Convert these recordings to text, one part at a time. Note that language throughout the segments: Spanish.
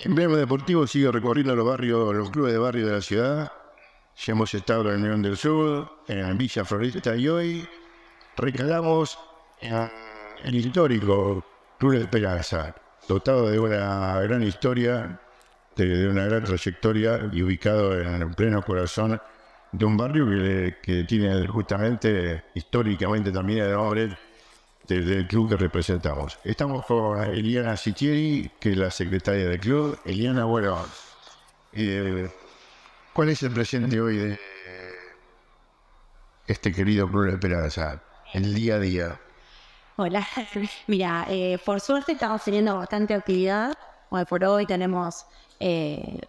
En Emblema Deportivo sigue recorriendo los barrios, los clubes de barrio de la ciudad. Ya hemos estado en Unión del Sur, en Villa Floresta y hoy recalamos el histórico Club Esperanza, dotado de una gran historia, de, una gran trayectoria y ubicado en el pleno corazón de un barrio que, tiene justamente históricamente también de hombres del club que representamos. Estamos con Eliana Sitieri, que es la secretaria del club. Eliana, bueno, eh, ¿cuál es el presente hoy de este querido Club de Esperanza? El día a día. Hola, mira, eh, por suerte estamos teniendo bastante actividad. Hoy por hoy tenemos eh,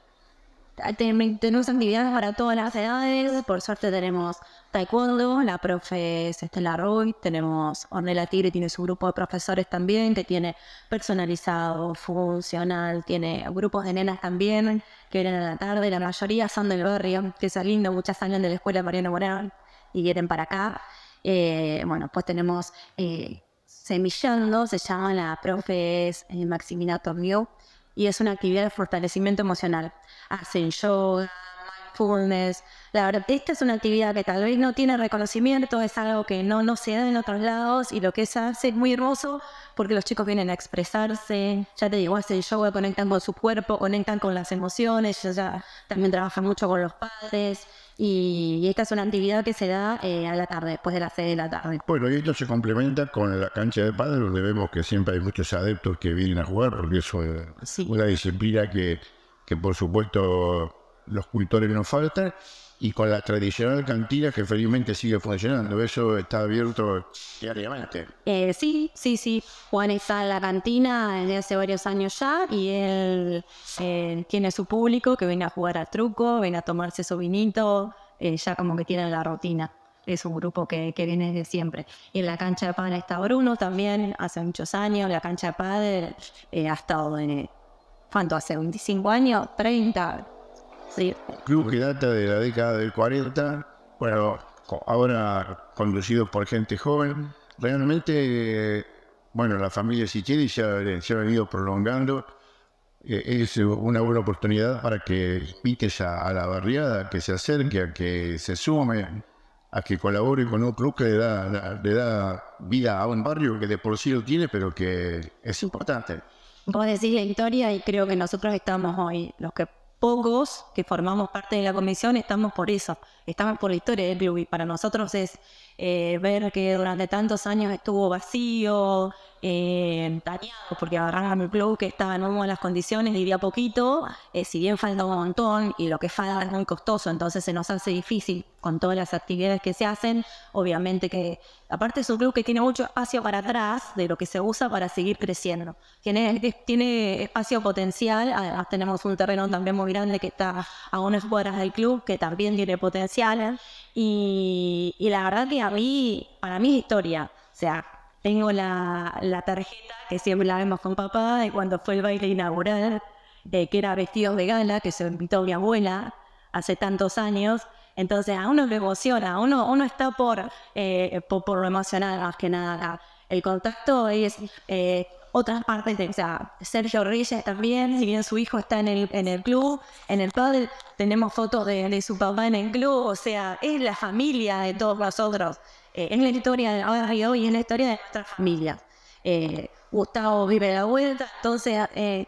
Ah, tenemos actividades para todas las edades. Por suerte tenemos taekwondo, la profe es Estela Roy, tenemos Ornella Tigre, tiene su grupo de profesores también, que tiene personalizado, funcional, tiene grupos de nenas también, que vienen a la tarde, la mayoría son del barrio, que es lindo, muchas salen de la escuela Mariano Morán y vienen para acá. Eh, bueno, pues tenemos eh, Semillando, se llama la profe es eh, Maximina y es una actividad de fortalecimiento emocional hacen yoga, mindfulness. La verdad, esta es una actividad que tal vez no tiene reconocimiento, es algo que no, no se da en otros lados y lo que se hace es muy hermoso porque los chicos vienen a expresarse, ya te digo, hacen yoga, conectan con su cuerpo, conectan con las emociones, ya, también trabajan mucho con los padres y, esta es una actividad que se da eh, a la tarde, después de las 6 de la tarde. Bueno, y esto se complementa con la cancha de padres donde vemos que siempre hay muchos adeptos que vienen a jugar, porque eso es una disciplina que que por supuesto los cultores no faltan, y con la tradicional cantina que felizmente sigue funcionando. Eso está abierto diariamente. Eh, sí, sí, sí. Juan está en la cantina desde hace varios años ya y él eh, tiene su público que viene a jugar a truco, viene a tomarse su vinito, eh, ya como que tiene la rutina. Es un grupo que, viene desde siempre. Y en la cancha de pan está Bruno también, hace muchos años. La cancha de pádel ha estado en, ¿cuánto hace? ¿25 años? ¿30? Sí. Club que data de la década del 40, bueno, ahora conducido por gente joven. Realmente, bueno, la familia Sicheri ya ha venido prolongando. Eh, es una buena oportunidad para que invites a, a, la barriada, que se acerque, a que se sume, a que colabore con un club que le da vida a un barrio que de por sí lo tiene, pero que es importante vos decís la historia y creo que nosotros estamos hoy, los que pocos que formamos parte de la comisión, estamos por eso, estamos por la historia del club y para nosotros es eh, ver que durante tantos años estuvo vacío, eh, porque agarraron el club que estaba en una de las condiciones y poquito, eh, si bien falta un montón y lo que falta es muy costoso, entonces se nos hace difícil con todas las actividades que se hacen, obviamente que aparte es un club que tiene mucho espacio para atrás de lo que se usa para seguir creciendo, tiene, tiene espacio potencial, además tenemos un terreno también muy grande que está a unas cuadras del club que también tiene potencial y, y la verdad que a mí, para mi historia. O sea, tengo la, tarjeta que siempre la vemos con papá de cuando fue el baile inaugural, que era vestidos de gala, que se invitó mi abuela hace tantos años. Entonces a uno le emociona, uno, uno está por, eh, por, más que nada. El contacto es eh, otras partes de, o sea, Sergio Reyes también, si bien su hijo está en el, en el club, en el padre, tenemos fotos de, su papá en el club, o sea, es la familia de todos nosotros, eh, es la historia de ahora y hoy, es la historia de nuestra familia. Eh, Gustavo vive la vuelta, entonces eh,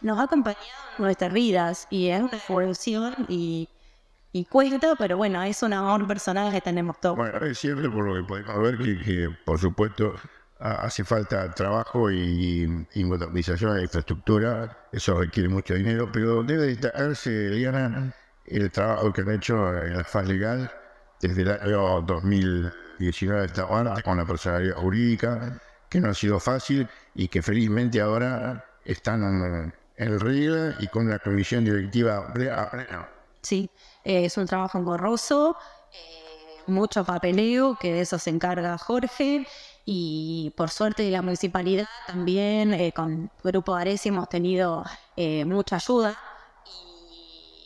nos ha acompañado en nuestras vidas y es una evolución y, y cuesta, pero bueno, es un amor personal que tenemos todos. Bueno, siempre por lo que podemos ver que por supuesto, hace falta trabajo y, modernización de infraestructura, eso requiere mucho dinero, pero debe destacarse, Eliana, el trabajo que han hecho en la fase legal desde el año 2019 hasta ahora con la personalidad jurídica, que no ha sido fácil y que felizmente ahora están en regla y con la comisión directiva Sí, eh, es un trabajo engorroso, eh, mucho papeleo, que de eso se encarga Jorge y por suerte de la municipalidad también eh, con Grupo Aresi hemos tenido eh, mucha ayuda.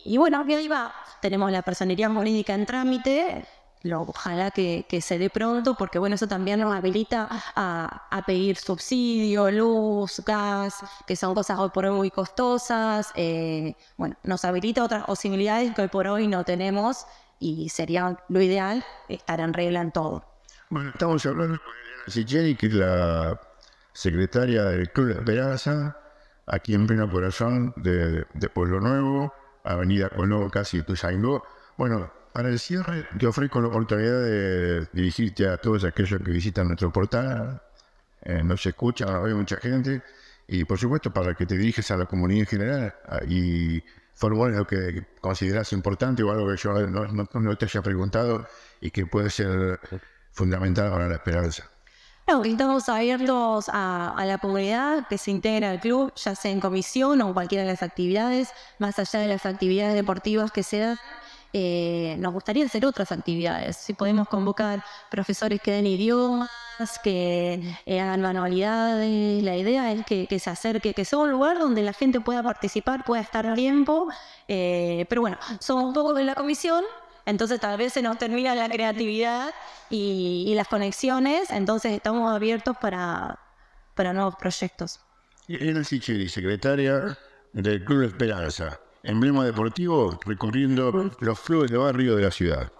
Y, bueno, que ahí va. Tenemos la personería jurídica en trámite, lo, ojalá que, se dé pronto, porque bueno, eso también nos habilita a, pedir subsidio, luz, gas, que son cosas hoy por hoy muy costosas. Eh, bueno, nos habilita otras posibilidades que hoy por hoy no tenemos y sería lo ideal estar en regla en todo. Bueno, estamos hablando Jenny que es la secretaria del Club de Esperanza, aquí en pleno corazón de, Pueblo Nuevo, Avenida Colón, casi Tuyaingó. Bueno, para el cierre te ofrezco la oportunidad de dirigirte a todos aquellos que visitan nuestro portal, eh, nos escuchan, hay mucha gente, y por supuesto para que te diriges a la comunidad en general y formule lo que consideras importante o algo que yo no te haya preguntado y que puede ser fundamental para la esperanza estamos abiertos a, la comunidad que se integra al club, ya sea en comisión o en cualquiera de las actividades, más allá de las actividades deportivas que sean, eh, nos gustaría hacer otras actividades. Si podemos convocar profesores que den idiomas, que eh, hagan manualidades, la idea es que, se acerque, que sea un lugar donde la gente pueda participar, pueda estar a tiempo. Eh, pero bueno, somos pocos en de la comisión entonces tal vez se nos termina la creatividad y, las conexiones, entonces estamos abiertos para, nuevos proyectos. Elena Sichiri, secretaria del Club Esperanza, emblema deportivo recorriendo los flujos de barrio de la ciudad.